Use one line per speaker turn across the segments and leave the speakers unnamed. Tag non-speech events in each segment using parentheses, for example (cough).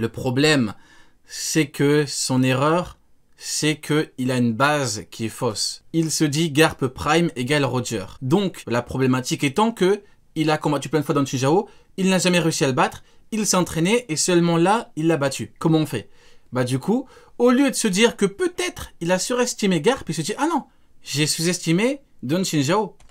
Le problème, c'est que son erreur, c'est qu'il a une base qui est fausse. Il se dit Garp Prime égale Roger. Donc, la problématique étant que il a combattu plein de fois le Chijao, il n'a jamais réussi à le battre, il s'est entraîné et seulement là, il l'a battu. Comment on fait Bah du coup, au lieu de se dire que peut-être il a surestimé Garp, il se dit « Ah non, j'ai sous-estimé Don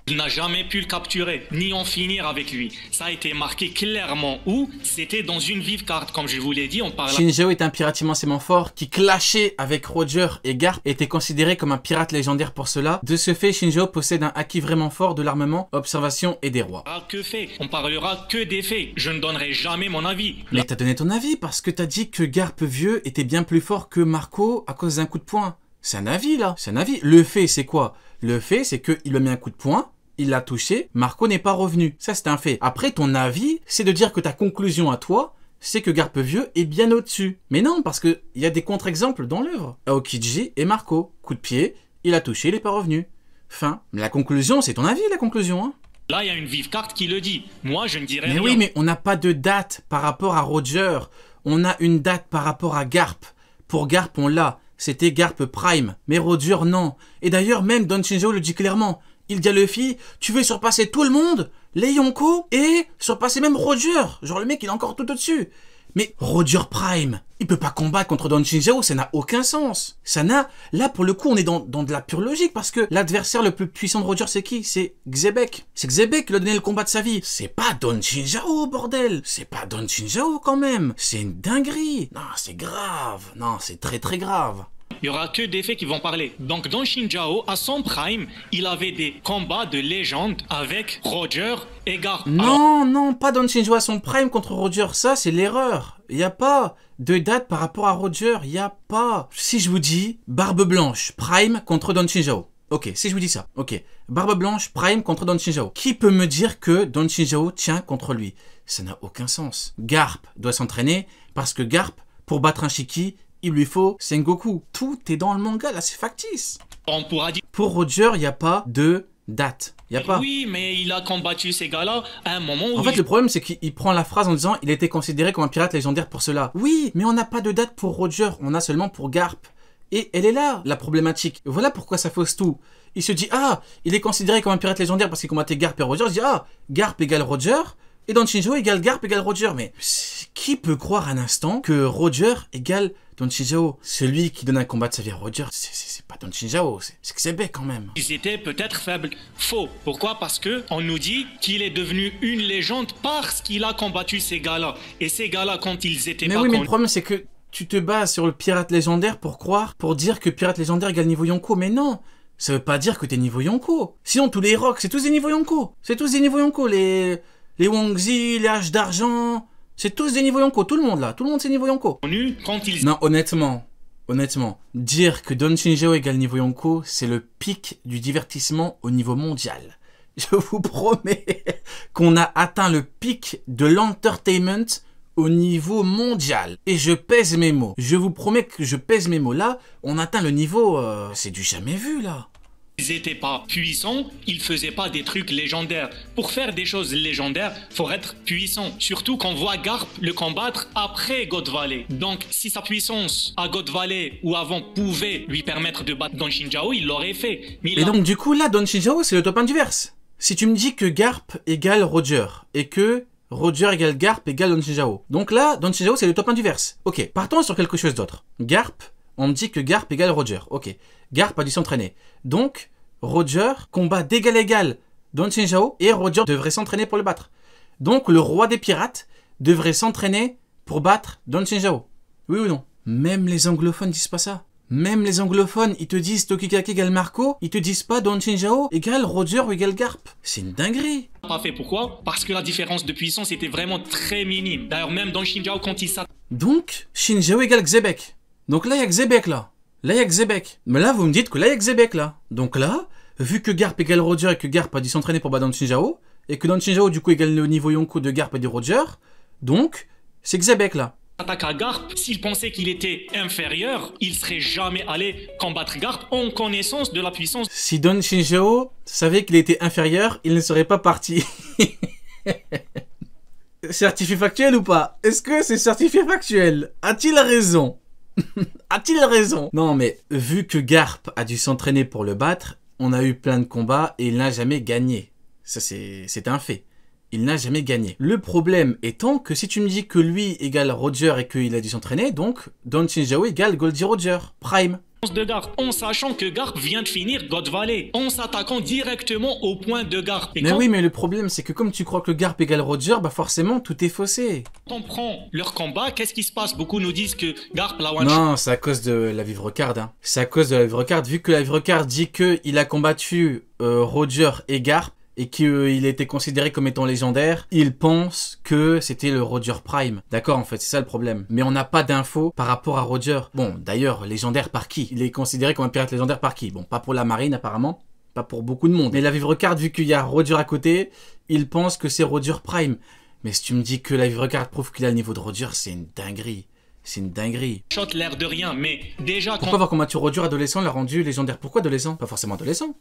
Il n'a jamais pu le capturer, ni en finir avec lui. Ça a été marqué clairement où c'était dans une vive carte, comme je vous l'ai dit, on parle... Shinjo
est un pirate immensément fort qui clashait avec Roger et Garp et était considéré comme un pirate légendaire pour cela. De ce fait, Shinjo possède un acquis vraiment fort de l'armement, observation et des rois.
Ah, que fait On parlera que des faits. Je ne donnerai jamais mon avis.
Mais t'as donné ton avis parce que t'as dit que Garp vieux était bien plus fort que Marco à cause d'un coup de poing. C'est un avis là, c'est un avis. Le fait c'est quoi le fait, c'est qu'il lui a mis un coup de poing, il l'a touché, Marco n'est pas revenu. Ça, c'est un fait. Après, ton avis, c'est de dire que ta conclusion à toi, c'est que vieux est bien au-dessus. Mais non, parce qu'il y a des contre-exemples dans l'œuvre. Aokiji et Marco, coup de pied, il a touché, il n'est pas revenu. Fin. Mais la conclusion, c'est ton avis, la conclusion, hein
Là, il y a une vive carte qui le dit. Moi, je ne dirais rien. Mais oui, mais
on n'a pas de date par rapport à Roger. On a une date par rapport à Garp. Pour Garp, on l'a c'était Garp Prime, mais Roger non. Et d'ailleurs, même Don Shinzo le dit clairement. Il dit à Luffy, tu veux surpasser tout le monde, les Yonko, et surpasser même Roger. Genre le mec, il est encore tout au-dessus. Mais Roger Prime, il peut pas combattre contre Don Shinjao, ça n'a aucun sens. Ça n'a, là, pour le coup, on est dans, dans de la pure logique parce que l'adversaire le plus puissant de Roger, c'est qui? C'est Xebec. C'est Xebec qui lui a donné le combat de sa vie. C'est pas Don Shinjiro, bordel. C'est pas Don Shinjao, quand même. C'est une dinguerie. Non, c'est grave. Non, c'est très très grave
il n'y aura que des faits qui vont parler. Donc dans Shinjao, à son prime, il avait des combats de légende avec Roger et Garp. Non,
non, pas Don Shinjao à son prime contre Roger, ça c'est l'erreur. Il n'y a pas de date par rapport à Roger, il n'y a pas. Si je vous dis Barbe Blanche, prime contre Don Shinjao. Ok, si je vous dis ça, ok. Barbe Blanche, prime contre Don Shinjao. Qui peut me dire que Don Shinjao tient contre lui Ça n'a aucun sens. Garp doit s'entraîner parce que Garp, pour battre un Shiki, il lui faut Sengoku. Tout est dans le manga, là, c'est factice. On pourra dire... Pour Roger, il n'y a pas de date. Y a pas. Oui,
mais il a combattu ces gars-là à un moment où... En fait, le
problème, c'est qu'il prend la phrase en disant « Il était considéré comme un pirate légendaire pour cela. » Oui, mais on n'a pas de date pour Roger, on a seulement pour Garp. Et elle est là, la problématique. Voilà pourquoi ça fausse tout. Il se dit « Ah, il est considéré comme un pirate légendaire parce qu'il combattait Garp et Roger. » Il se dit « Ah, Garp égale Roger. » Et dans Shinjo égale Garp égale Roger. Mais qui peut croire un instant que Roger égale Don Shinjao, celui qui donne un combat de sa vie à Roger, c'est pas Don Shinjao, c'est
Xebe quand même. Ils étaient peut-être faibles. Faux. Pourquoi Parce que on nous dit qu'il est devenu une légende parce qu'il a combattu ces gars-là. Et ces gars-là, quand ils étaient Mais oui, mais le
problème, c'est que tu te bases sur le pirate légendaire pour croire, pour dire que pirate légendaire gagne niveau Yonko. Mais non ça veut pas dire que t'es niveau Yonko. Sinon, tous les rocs, c'est tous des niveaux Yonko. C'est tous des niveaux Yonko. Les, les Wangzi, les Haches d'Argent, c'est tous des niveaux Yonko, tout le monde là, tout le monde c'est niveau Yonko. Quand Non, honnêtement, honnêtement, dire que Don Shinjo égale niveau Yonko, c'est le pic du divertissement au niveau mondial. (laughs) Je vous promets qu'on a atteint le pic de l'entertainment au niveau mondial. Et je pèse mes mots. Je vous promets que je pèse mes mots. Là, on atteint le niveau... Euh, c'est du jamais
vu, là. Ils n'étaient pas puissants, ils faisaient pas des trucs légendaires. Pour faire des choses légendaires, faut être puissant. Surtout qu'on voit Garp le combattre après God Valley. Donc, si sa puissance à God Valley ou avant pouvait lui permettre de battre Don Shinjao, il l'aurait fait. Mais,
donc, du coup, là, Don Shinjao, c'est le top 1 du verse. Si tu me dis que Garp égale Roger et que Roger égale Garp égale Don Shinjao. Donc là, Don Shinjao, c'est le top 1 du verse. Ok, partons sur quelque chose d'autre. Garp on me dit que Garp égale Roger. Ok, Garp a dû s'entraîner. Donc, Roger combat d'égal à égal Don Shinjao et Roger devrait s'entraîner pour le battre. Donc, le roi des pirates devrait s'entraîner pour battre Don Shinjao. Oui ou non Même les anglophones disent pas ça. Même les anglophones, ils te disent Tokikaki égale Marco, ils te disent pas Don Shinjao égale Roger ou égale Garp. C'est une dinguerie.
Pas fait, pourquoi Parce que la différence de puissance était vraiment très minime. D'ailleurs, même Don Shinjao, quand il s'attaque... Donc, Shinjao égale Xebek. Donc là, il y a que là. Là, il y a que Mais là, vous me dites que là, il y
a que là. Donc là, vu que Garp égale Roger et que Garp a dû s'entraîner pour battre Shinjao, et que Shinjao, du coup, égale le niveau Yonko de Garp et de Roger, donc, c'est que là
attaque à Garp, s'il pensait qu'il était inférieur, il serait jamais allé combattre Garp en connaissance de la puissance.
Si Don Shinjao savait qu'il était inférieur, il ne serait pas parti. (laughs) certifié factuel ou pas Est-ce que c'est certifié factuel A-t-il raison (laughs) A-t-il raison Non, mais vu que Garp a dû s'entraîner pour le battre, on a eu plein de combats et il n'a jamais gagné. Ça, c'est un fait. Il n'a jamais gagné. Le problème étant que si tu me dis que lui égale Roger et qu'il a dû s'entraîner, donc Don Shinjao égale Goldie Roger. Prime
de Garp, en sachant que Garp vient de finir God Valley, en s'attaquant directement au point de Garp. mais oui, mais le
problème, c'est que comme tu crois que Garp égale Roger, bah forcément, tout est
faussé. On prend leur combat, qu'est-ce qui se passe Beaucoup nous disent que Garp la
Non, c'est à cause de la vivre card. Hein. C'est à cause de la vivre card. Vu que la vivre card dit qu'il a combattu euh, Roger et Garp, et qu'il était considéré comme étant légendaire, il pense que c'était le Roger Prime. D'accord, en fait, c'est ça le problème. Mais on n'a pas d'infos par rapport à Roger. Bon, d'ailleurs, légendaire par qui Il est considéré comme un pirate légendaire par qui Bon, pas pour la marine apparemment, pas pour beaucoup de monde. Mais la vivre vu qu'il y a Roger à côté, il pense que c'est Roger Prime. Mais si tu me dis que la vivre prouve qu'il a le niveau de Roger, c'est une dinguerie. C'est une dinguerie.
Chante l'air de rien, mais déjà... Pourquoi voir
comment tu Roger adolescent l'a rendu légendaire Pourquoi adolescent Pas forcément adolescent.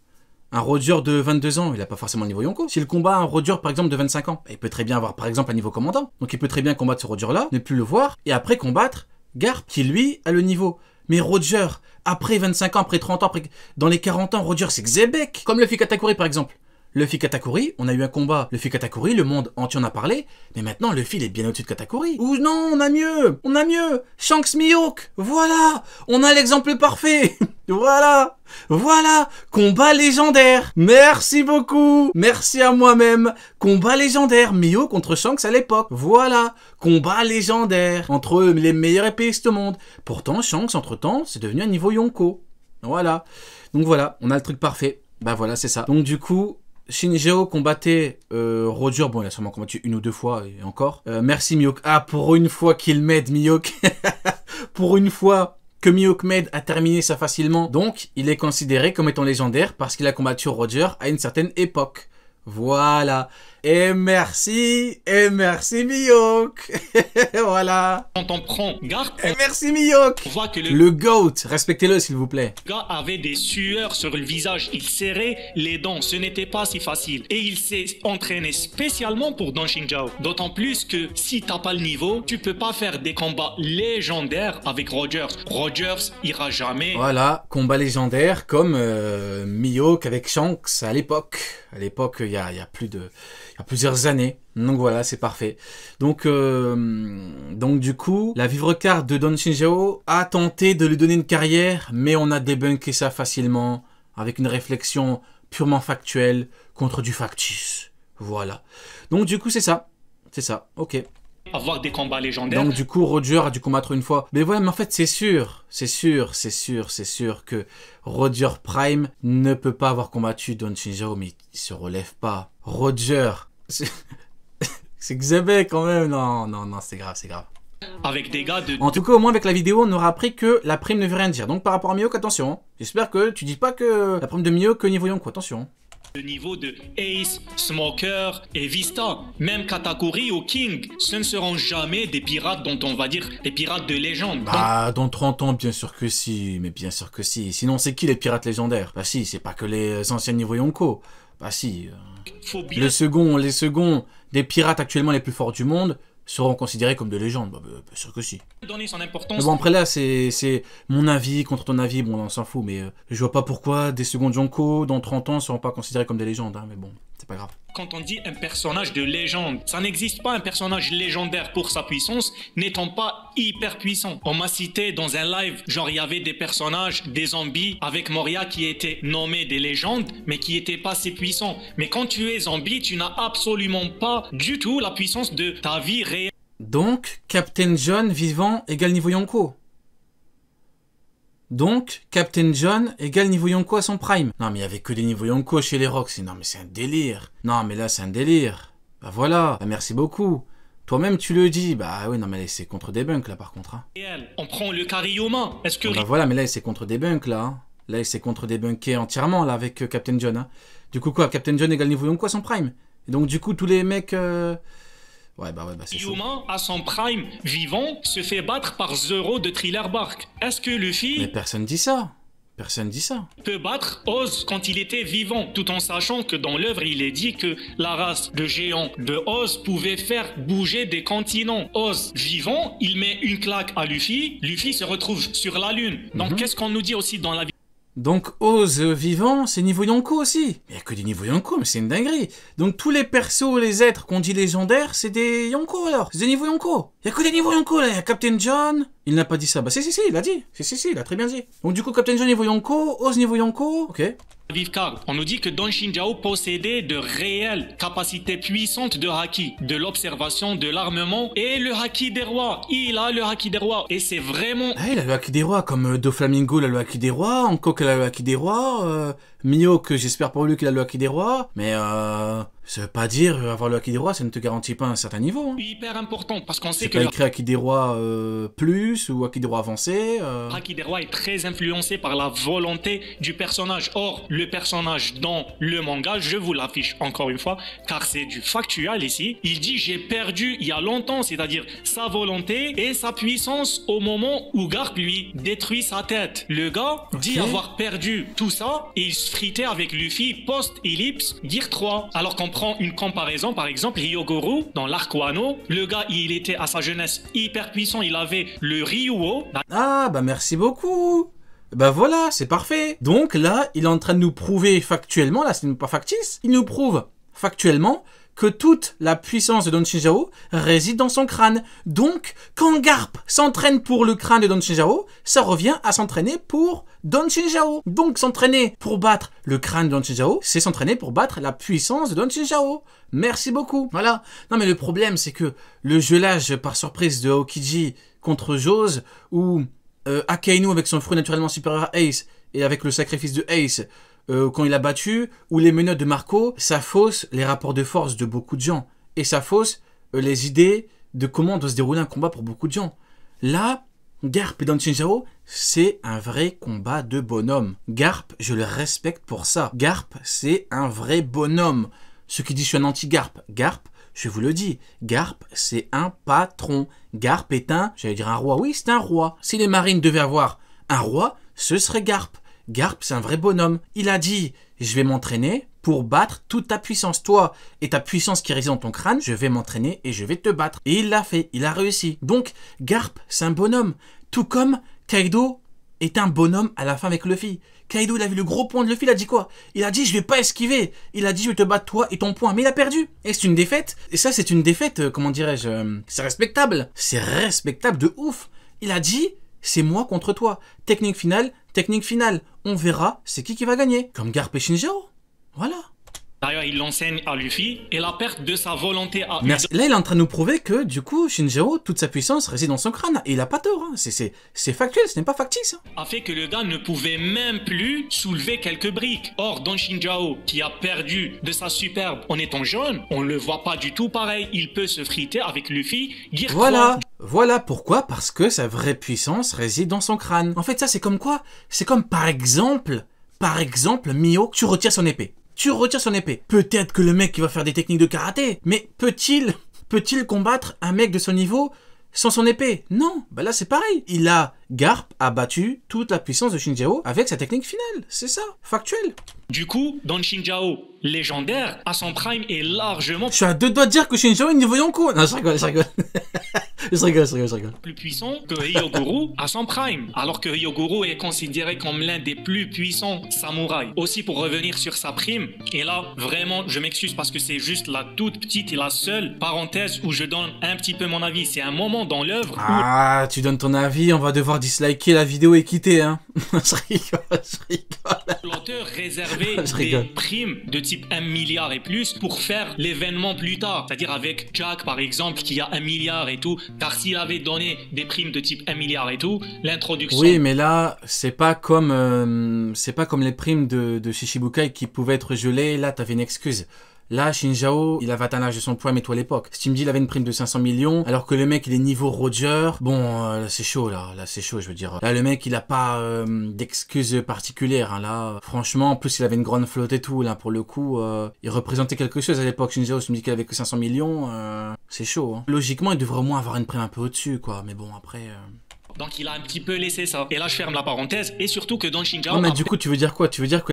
Un Roger de 22 ans, il n'a pas forcément le niveau Yonko. S'il combat un Roger par exemple de 25 ans, il peut très bien avoir par exemple un niveau commandant. Donc il peut très bien combattre ce Roger-là, ne plus le voir, et après combattre Garp, qui lui a le niveau. Mais Roger, après 25 ans, après 30 ans, après... dans les 40 ans, Roger c'est Xebek, comme le fait Katakuri par exemple. Luffy Katakuri, on a eu un combat, Luffy Katakuri, le monde entier en a parlé, mais maintenant le fil est bien au-dessus de Katakuri. Ou non, on a mieux, on a mieux, Shanks Mihawk, voilà, on a l'exemple parfait, (laughs) voilà, voilà, combat légendaire, merci beaucoup, merci à moi-même, combat légendaire, Mio contre Shanks à l'époque, voilà, combat légendaire, entre eux, les meilleurs épéistes au monde, pourtant Shanks entre temps c'est devenu un niveau Yonko, voilà, donc voilà, on a le truc parfait. Bah voilà, c'est ça. Donc du coup, Shinjiro combattait euh, Roger. Bon, il a sûrement combattu une ou deux fois et encore. Euh, merci Miyok. Ah, pour une fois qu'il m'aide, Miyok. (laughs) pour une fois que Miyok m'aide à terminer ça facilement. Donc, il est considéré comme étant légendaire parce qu'il a combattu Roger à une certaine époque. Voilà. Et merci, et merci Miyok. (laughs) voilà. Quand on prend garde.
Et merci Miyok. On voit que le, le
goat, respectez-le s'il vous plaît.
Le gars avait des sueurs sur le visage, il serrait les dents, ce n'était pas si facile. Et il s'est entraîné spécialement pour Don D'autant plus que si t'as pas le niveau, tu peux pas faire des combats légendaires avec Rogers. Rogers ira jamais. Voilà,
combat légendaire comme euh, Miyok avec Shanks à l'époque. À l'époque, il y a, y a plus de plusieurs années. Donc voilà, c'est parfait. Donc, euh, donc du coup, la vivre carte de Don Shinjao a tenté de lui donner une carrière, mais on a débunké ça facilement avec une réflexion purement factuelle contre du factice. Voilà. Donc du coup, c'est ça. C'est ça. Ok
avoir des combats légendaires. Donc du
coup, Roger a dû combattre une fois. Mais ouais, mais en fait, c'est sûr, c'est sûr, c'est sûr, c'est sûr que Roger Prime ne peut pas avoir combattu Don Shinjao, mais il se relève pas. Roger (laughs) c'est Xebe quand même. Non, non, non, c'est grave, c'est grave.
Avec des gars de... En
tout cas, au moins avec la vidéo, on aura appris que la prime ne veut rien dire. Donc par rapport à Miyok, attention. Hein. J'espère que tu dis pas que la prime de Miyok que niveau quoi attention. Le
niveau de Ace, Smoker et Vista, même Katakuri ou King, ce ne seront jamais des pirates dont on va dire des pirates de légende. Bah,
dans 30 ans, bien sûr que si, mais bien sûr que si. Sinon, c'est qui les pirates légendaires Bah si, c'est pas que les anciens niveau Yonko. Bah si.
Euh,
le les seconds des pirates actuellement les plus forts du monde seront considérés comme des légendes. Bah, bah sûr que si.
Bon après
là c'est mon avis contre ton avis, bon on s'en fout, mais euh, je vois pas pourquoi des seconds Jonko dans 30 ans seront pas considérés comme des légendes, hein, mais bon. C'est pas grave.
Quand on dit un personnage de légende, ça n'existe pas un personnage légendaire pour sa puissance, n'étant pas hyper puissant. On m'a cité dans un live, genre il y avait des personnages, des zombies avec Moria qui étaient nommés des légendes, mais qui n'étaient pas si puissants. Mais quand tu es zombie, tu n'as absolument pas du tout la puissance de ta vie réelle.
Donc, Captain John vivant égale niveau Yonko donc, Captain John égale niveau Yonko à son prime. Non, mais il y avait que des niveaux Yonko chez les Rocks. Non, mais c'est un délire. Non, mais là, c'est un délire. Bah voilà. Bah, merci beaucoup. Toi-même, tu le dis. Bah oui, non, mais là, c'est contre des là, par contre. Hein.
On prend le mains. Est-ce que... Bah
voilà, mais là, c'est contre des bunks, là. Hein. Là, c'est contre des bunks entièrement, là, avec euh, Captain John. Hein. Du coup, quoi Captain John égale niveau Yonko à son prime. Et donc, du coup, tous les mecs... Euh,
Ouais, bah ouais, bah à son prime vivant, se fait battre par Zero de Thriller Bark. Est-ce que Luffy. Mais personne dit ça. Personne dit ça. Peut battre Oz quand il était vivant, tout en sachant que dans l'œuvre, il est dit que la race de géants de Oz pouvait faire bouger des continents. Oz vivant, il met une claque à Luffy, Luffy se retrouve sur la Lune. Donc mhm. qu'est-ce qu'on nous dit aussi dans la donc, Ose
vivant, c'est niveau Yonko aussi. Il n'y a que des Yonko, mais c'est une dinguerie. Donc, tous les persos, les êtres qu'on dit légendaires, c'est des Yonko alors. C'est des Yonko. Il n'y a que des niveaux Yonko là. Il y a Captain John. Il n'a pas dit ça. Bah, si, si, si, il l'a dit. Si, si, si, il a très bien dit. Donc, du coup, Captain John niveau Yonko. Ose niveau Yonko. Ok
on nous dit que Don Shinjao possédait de réelles capacités puissantes de haki, de l'observation, de l'armement et le haki des rois. Il a le haki des rois et c'est vraiment...
Ah, il a le haki des rois, comme euh, Doflamingo, il a le haki des rois, Hancock, a le haki des rois, euh, Mio, que j'espère pour lui qu'il a le acquis des rois, mais euh... Ça veut pas dire avoir le acquis des rois, ça ne te garantit pas un certain niveau. Hein.
Hyper important parce qu'on sait que. pas écrit
acquis des rois euh, plus ou acquis des rois avancé. Euh...
des rois est très influencé par la volonté du personnage. Or, le personnage dans le manga, je vous l'affiche encore une fois, car c'est du factuel ici. Il dit j'ai perdu il y a longtemps, c'est-à-dire sa volonté et sa puissance au moment où Garp lui détruit sa tête. Le gars dit avoir perdu tout ça et il frité avec Luffy post-ellipse Gear 3. Alors qu'on prend une comparaison, par exemple, Ryogoro dans l'arc Wano, le gars, il était à sa jeunesse hyper puissant, il avait le Ryuo. Ah, bah merci beaucoup bah voilà, c'est parfait. Donc là, il est en
train de nous prouver factuellement, là c'est pas factice, il nous prouve factuellement que toute la puissance de Don Shinjao réside dans son crâne. Donc, quand Garp s'entraîne pour le crâne de Don Shinjao, ça revient à s'entraîner pour Don Shinjao. Donc, s'entraîner pour battre le crâne de Don Shinjao, c'est s'entraîner pour battre la puissance de Don Shinjao. Merci beaucoup. Voilà. Non, mais le problème, c'est que le gelage par surprise de Aokiji contre Jose, ou euh, Akainu avec son fruit naturellement supérieur à Ace, et avec le sacrifice de Ace, euh, quand il a battu, ou les menottes de Marco, ça fausse les rapports de force de beaucoup de gens. Et ça fausse euh, les idées de comment doit se dérouler un combat pour beaucoup de gens. Là, Garp et Don c'est un vrai combat de bonhomme. Garp, je le respecte pour ça. Garp, c'est un vrai bonhomme. ce qui dit je suis un anti-Garp, Garp, je vous le dis, Garp, c'est un patron. Garp est un, j'allais dire un roi, oui, c'est un roi. Si les marines devaient avoir un roi, ce serait Garp. Garp, c'est un vrai bonhomme. Il a dit, je vais m'entraîner pour battre toute ta puissance. Toi et ta puissance qui réside dans ton crâne, je vais m'entraîner et je vais te battre. Et il l'a fait, il a réussi. Donc, Garp, c'est un bonhomme. Tout comme Kaido est un bonhomme à la fin avec Luffy. Kaido, il a vu le gros point de Luffy, il a dit quoi Il a dit, je vais pas esquiver. Il a dit, je vais te battre toi et ton point. Mais il a perdu. Et c'est une défaite. Et ça, c'est une défaite, euh, comment dirais-je euh, C'est respectable. C'est respectable de ouf. Il a dit, c'est moi contre toi. Technique finale, Technique finale, on verra c'est qui qui va gagner. Comme Garpe Shinjiro.
Voilà. D'ailleurs, il l'enseigne à Luffy et la perte de sa volonté à Merci.
Là, il est en train de nous prouver que, du coup, Shinjiro, toute sa puissance réside dans son crâne. Et il a pas tort. Hein. C'est factuel, ce n'est pas factice. Hein.
A fait que le gars ne pouvait même plus soulever quelques briques. Or, dans Shinjao, qui a perdu de sa superbe en étant jeune, on le voit pas du tout pareil. Il peut se friter avec Luffy. voilà.
Voilà pourquoi, parce que sa vraie puissance réside dans son crâne. En fait, ça, c'est comme quoi C'est comme, par exemple, par exemple, Mio, tu retires son épée tu retires son épée. Peut-être que le mec qui va faire des techniques de karaté, mais peut-il peut-il combattre un mec de son niveau sans son épée Non, bah là c'est pareil. Il a Garp a battu toute la puissance de Shinjao avec sa technique finale. C'est ça,
factuel. Du coup, dans Shinjao légendaire, à son prime est largement. Je suis deux doigts de dire que Shinjao est niveau Yonko.
Non, c'est rigole, c'est (laughs) je rigole, je rigole, je rigole.
Plus puissant que Ryoguru à son prime, alors que Ryoguru est considéré comme l'un des plus puissants samouraïs. Aussi pour revenir sur sa prime, et là vraiment je m'excuse parce que c'est juste la toute petite et la seule parenthèse où je donne un petit peu mon avis. C'est un moment dans l'œuvre. Où...
Ah, tu donnes ton avis, on va devoir disliker la vidéo et quitter, hein. (laughs) je rigole, je rigole. L'auteur
réservait (laughs) des primes de type 1 milliard et plus pour faire l'événement plus tard, c'est-à-dire avec Jack par exemple qui a 1 milliard et tout. Car s'il avait donné des primes de type 1 milliard et tout, l'introduction. Oui, mais
là, c'est pas comme euh, c'est pas comme les primes de, de Shishibukai qui pouvaient être gelées. Là, t'avais une excuse. Là, Shinjao, il avait un de son poids, et toi l'époque. Si tu me dis, il avait une prime de 500 millions, alors que le mec, il est niveau Roger. Bon, euh, là, c'est chaud, là. Là, c'est chaud, je veux dire. Là, le mec, il a pas euh, d'excuses particulières. Hein, là, franchement, en plus, il avait une grande flotte et tout. Là, pour le coup, euh, il représentait quelque chose à l'époque. Shinjao, si tu me dis qu'il avait que 500 millions, euh, c'est chaud. Hein. Logiquement, il devrait au moins avoir une prime un peu au-dessus, quoi. Mais bon, après.
Donc, il a un petit peu laissé ça. Et là, je ferme la parenthèse. Et surtout que dans Shinjao. mais du coup,
tu veux dire quoi Tu veux dire que.